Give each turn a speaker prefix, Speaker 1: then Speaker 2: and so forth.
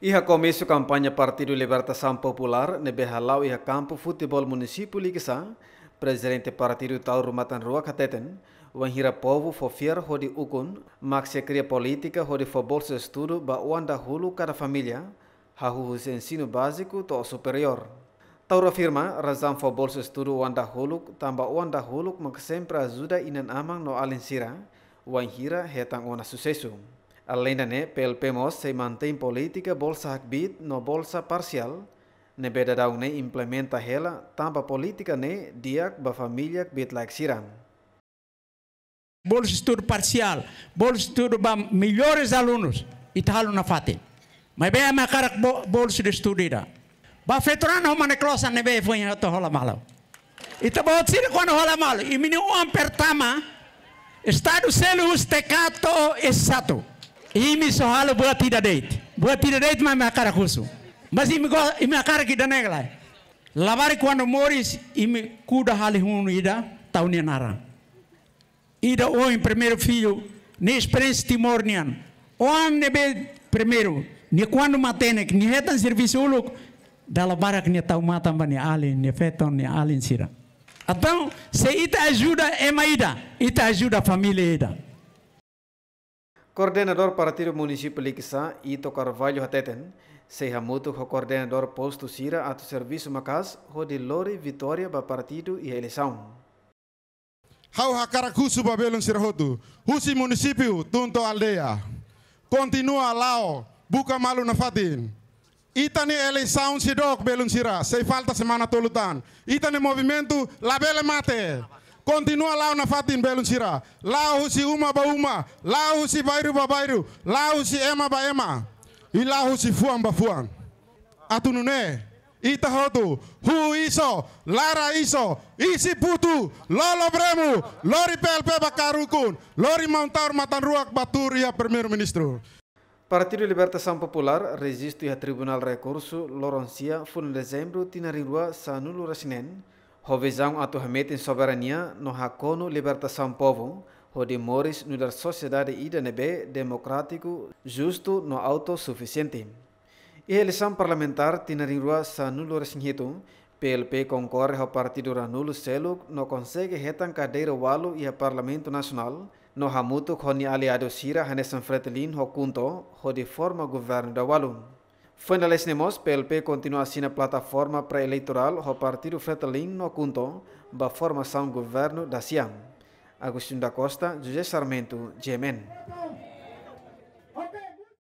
Speaker 1: Iha começo kampanye Partido Libertação Popular behalau iha campo futebol município likisa presidente partido tau rumatan rua kateten wanhira povo fofier hodi ukun mak kria politika hodi fobol se ba uanda hulu cada familia, hahu ensino basiku to superior Tauro firma razam fobol se estudo uanda hulu tamba uanda huluk mak sempre inan amang no alinsira wanhira hetang ona sucesso Al-Lejnane, PLPMOS se mantém politika bolsa hakbit no bolsa parcial, ne beda daung ne implementa hela tanpa politika ne diak ba família bit laik siram.
Speaker 2: Bolsa estudo parcial, bolsa estudo ba alunus, alunos, italo na fate. Mas bem, a cara bolsa de estudo Ba feturan homa ne klosa ne be foi to rola malo. Ita ba otsira quando rola malo, e mini um pertama, estado selo Imi sohalo buat tidak date. Buat tidak date mas makara kusu. Mas imi go imi akara kita neglai. Lavari quando moris imi kuda halihunu ida taunia nara. Ida o em primeiro filho ne experiência timornian. O am nebe primeiro ni quando matenek ni hetan serviço uluk dala barak ni tau mata bani alin ni feton ni alin sira. Então,
Speaker 1: se ita ajuda é maida,
Speaker 2: ita ajuda a família ida.
Speaker 1: Koordinator para tiro município Liquissá, Ito Carvalho Hateten, seja muito o coordenador posto Sira a serviço Macas, Rodi Lore Vitória para partido e eleição. Hau hakarakusu babelun
Speaker 3: sirhotu, husi município tunto aldea. Continua lao, buka malu nafatin. Itani eleição sidok dog belun sira, sem falta semana tolutan. Itani movimento labele mate. Continua lá na fatin belun sira. Lá si uma ba uma. Lá si bairu ba bairu. Lá si ema ba ema. E lá si fuan ba fuan. Atunune. Ita hotu. Hu iso. Lara iso. Isi putu. Lolo bremu. Lori PLP bakarukun. Lori montar matan ruak batur ia primeiro-ministro.
Speaker 1: Partido Libertação Popular resiste a Tribunal Recurso Loroncia fun dezembro tinarua sanulo rasinen Revisão à tormenta em soberania no Racono Libertação Povo, no da sociedade IDNB democrático, justo no autossuficiente. E eleição parlamentar tinarindua sa nulo resinhito, PLP concorre ao partido Ranulo Selo no consegue retan cadeira valo e a parlamento nacional, no hamuto com aliado Sira Hanesan Fretilin ho kunto, ho de forma governo da walo. Fuendale Cinemos, PLP continua assim na plataforma pré-eleitoral do Partido Fretalin no Cunto, da formação governo da Siam. Agostinho da Costa, José Sarmento, GMN.